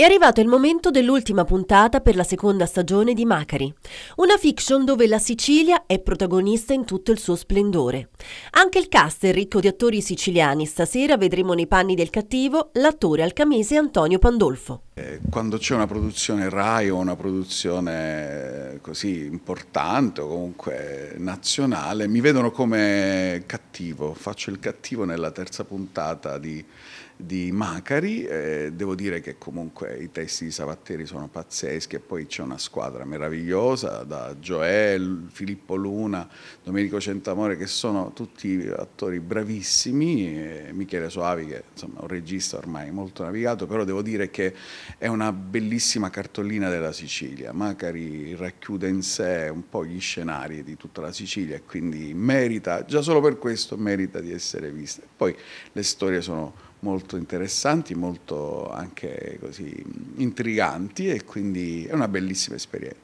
È arrivato il momento dell'ultima puntata per la seconda stagione di Macari, una fiction dove la Sicilia è protagonista in tutto il suo splendore. Anche il cast è ricco di attori siciliani, stasera vedremo nei panni del cattivo l'attore alcamese Antonio Pandolfo. Eh, quando c'è una produzione RAI o una produzione eh, così importante o comunque nazionale, mi vedono come cattivo, faccio il cattivo nella terza puntata di, di Macari, eh, devo dire che comunque i testi di Savatteri sono pazzeschi e poi c'è una squadra meravigliosa da Joel, Filippo Luna, Domenico Centamore che sono tutti attori bravissimi, eh, Michele Soavi che insomma è un regista ormai molto navigato, però devo dire che è una bellissima cartolina della Sicilia, magari racchiude in sé un po' gli scenari di tutta la Sicilia e quindi merita, già solo per questo merita di essere vista. Poi le storie sono molto interessanti, molto anche così intriganti e quindi è una bellissima esperienza.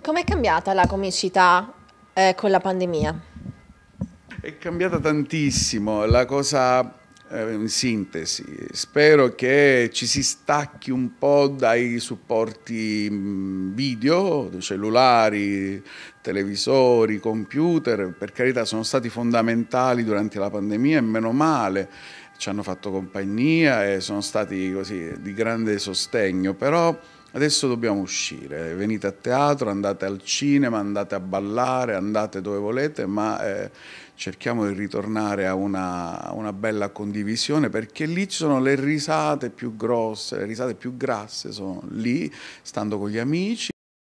Com'è cambiata la comicità eh, con la pandemia? È cambiata tantissimo, la cosa eh, in sintesi. Spero che ci si stacchi un po' dai supporti mm, video, cellulari, televisori, computer, per carità sono stati fondamentali durante la pandemia e meno male ci hanno fatto compagnia e sono stati così di grande sostegno, però adesso dobbiamo uscire, venite a teatro, andate al cinema, andate a ballare, andate dove volete, ma eh, cerchiamo di ritornare a una, una, bella condivisione perché lì ci sono le risate più grosse, le risate più grasse sono lì, stando con gli amici.